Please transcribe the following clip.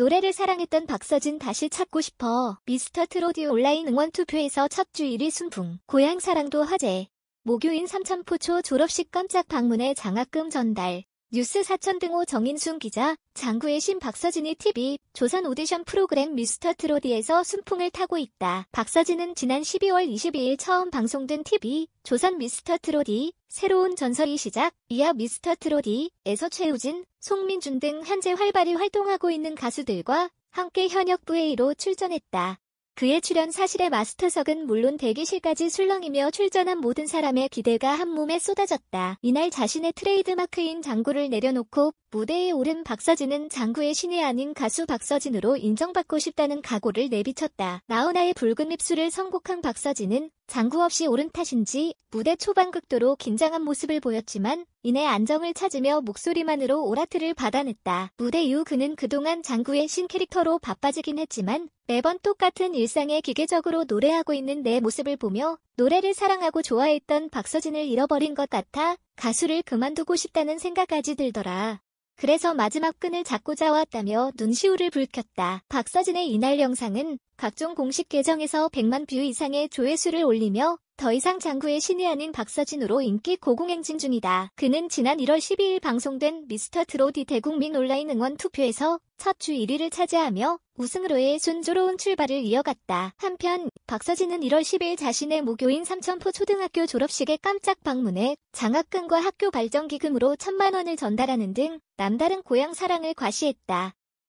노래를 사랑했던 박서진 다시 찾고 싶어. 미스터 트로디 온라인 응원 투표에서 첫 주 1위 순풍. 고향 사랑도 화제. 모교인 삼천포초 졸업식 깜짝 방문에 장학금 전달. 뉴스 4천 등호 정인순 기자, 장구의 신 박서진이 TV 조선 오디션 프로그램 미스터 트로디에서 순풍을 타고 있다. 박서진은 지난 12월 22일 처음 방송된 TV 조선 미스터 트로디 새로운 전설이 시작 이하 미스터 트로디에서 최우진, 송민준 등 현재 활발히 활동하고 있는 가수들과 함께 현역 부회의로 출전했다. 그의 출연 사실의 마스터석은 물론 대기실까지 술렁이며 출전한 모든 사람의 기대가 한몸에 쏟아졌다. 이날 자신의 트레이드마크인 장구를 내려놓고 무대에 오른 박서진은 장구의 신이 아닌 가수 박서진으로 인정받고 싶다는 각오를 내비쳤다. 나훈아의 붉은 입술을 선곡한 박서진은 장구 없이 오른 탓인지 무대 초반 극도로 긴장한 모습을 보였지만 이내 안정을 찾으며 목소리만으로 오라트를 받아냈다. 무대 이후 그는 그동안 장구의 신캐릭터로 바빠지긴 했지만 매번 똑같은 일상에 기계적으로 노래하고 있는 내 모습을 보며 노래를 사랑하고 좋아했던 박서진을 잃어버린 것 같아 가수를 그만두고 싶다는 생각까지 들더라. 그래서 마지막 끈을 잡고자 왔다며 눈시울을 붉혔다. 박서진의 이날 영상은 각종 공식 계정에서 100만 뷰 이상의 조회수를 올리며 더 이상 장구의 신이 아닌 박서진으로 인기 고공행진 중이다. 그는 지난 1월 12일 방송된 미스터 트로디 대국민 온라인 응원 투표에서 첫 주 1위를 차지하며 우승으로의 순조로운 출발을 이어갔다. 한편 박서진은 1월 10일 자신의 모교인 삼천포 초등학교 졸업식에 깜짝 방문해 장학금과 학교 발전기금으로 천만 원을 전달하는 등 남다른 고향 사랑을 과시했다.